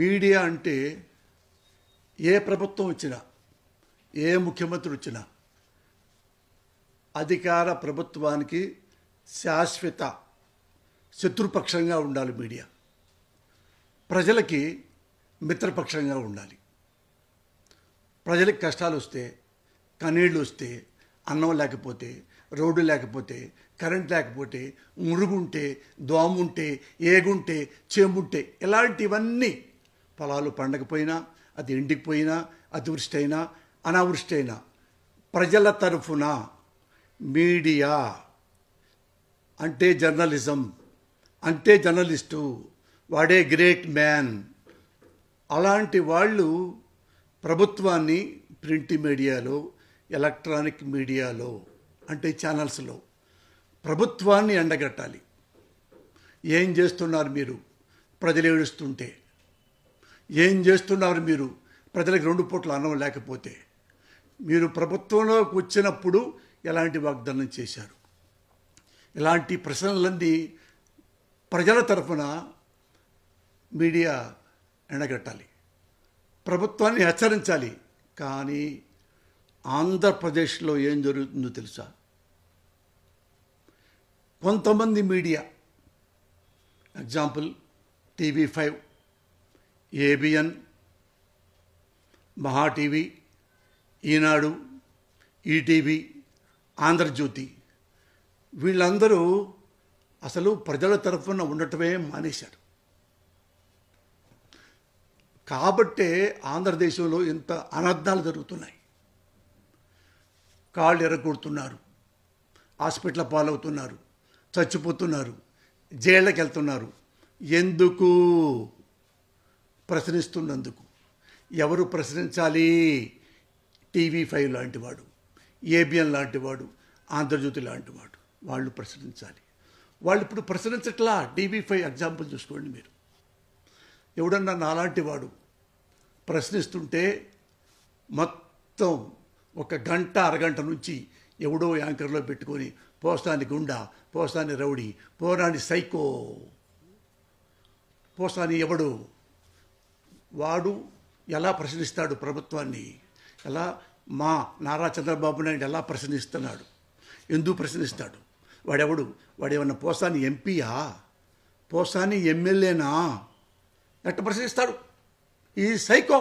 media అంటే ఏ ప్రభుత్వం వచ్చినా ఏ ముఖ్యమంత్రి వచ్చినా అధికార ప్రభుత్వానికి శాశ్వత శత్రుపక్షంగా ఉండాలి మీడియా ప్రజలకి మిత్రపక్షంగా ఉండాలి ప్రజలకి కష్టాలు వస్తే కన్నీళ్ళు వస్తే అన్నం లేకపోతే రోడ్డు లేకపోతే కరెంట్ లేకపోతే మురుగుంటే దోముంటే ఏగుంటే చెంబుంటే ఇలాంటివన్నీ పొలాలు పండకపోయినా అది ఎండిపోయినా అతివృష్టి అయినా అనావృష్టి అయినా ప్రజల తరఫున మీడియా అంటే జర్నలిజం అంటే జర్నలిస్టు వాడే గ్రేట్ మ్యాన్ అలాంటి వాళ్ళు ప్రభుత్వాన్ని ప్రింట్ మీడియాలో ఎలక్ట్రానిక్ మీడియాలో అంటే ఛానల్స్లో ప్రభుత్వాన్ని ఎండగట్టాలి ఏం చేస్తున్నారు మీరు ప్రజలు ఏడుస్తుంటే ఏం చేస్తున్నారు మీరు ప్రజలకు రెండు పూట్ల అన్నం లేకపోతే మీరు ప్రభుత్వంలోకి వచ్చినప్పుడు ఎలాంటి వాగ్దానం చేశారు ఇలాంటి ప్రశ్నలన్నీ ప్రజల తరఫున మీడియా ఎండగట్టాలి ప్రభుత్వాన్ని హెచ్చరించాలి కానీ ఆంధ్రప్రదేశ్లో ఏం జరుగుతుందో తెలుసా కొంతమంది media example TV five ABN Maha TV Eenadu ETV Andhra Jyothi వీళ్ళందరూ అసలు ప్రజల తరఫున ఉండటమే మానేశారు కాబట్టే ఆంధ్రదేశంలో ఇంత అనర్థాలు జరుగుతున్నాయి కాళ్ళు ఎరగొడుతున్నారు హాస్పిటల్ పాలవుతున్నారు చచ్చిపోతున్నారు జైళ్ళకి వెళ్తున్నారు ఎందుకు ప్రశ్నిస్తున్నందుకు ఎవరు ప్రశ్నించాలి టీవీ ఫైవ్ లాంటివాడు ఏబిఎన్ లాంటివాడు ఆంధ్రజ్యోతి లాంటి వాడు వాళ్ళు ప్రశ్నించాలి వాళ్ళు ఇప్పుడు ప్రశ్నించట్లా టీవీ ఫైవ్ ఎగ్జాంపుల్ చూసుకోండి మీరు ఎవడన్నా నాలాంటి వాడు ప్రశ్నిస్తుంటే మొత్తం ఒక గంట అరగంట నుంచి ఎవడో యాంకర్లో పెట్టుకొని పోస్తాని గుండా పోస్తాని రౌడీ పోరాని సైకో పోస్తాని ఎవడు వాడు ఎలా ప్రశ్నిస్తాడు ప్రభుత్వాన్ని ఎలా మా నారా చంద్రబాబు నాయుడు ఎలా ప్రశ్నిస్తున్నాడు ఎందుకు ప్రశ్నిస్తాడు వాడెవడు వాడేమన్నా పోసాని ఎంపీయా పోసాని ఎమ్మెల్యేనా ఎట్ట ప్రశ్నిస్తాడు ఈ సైకో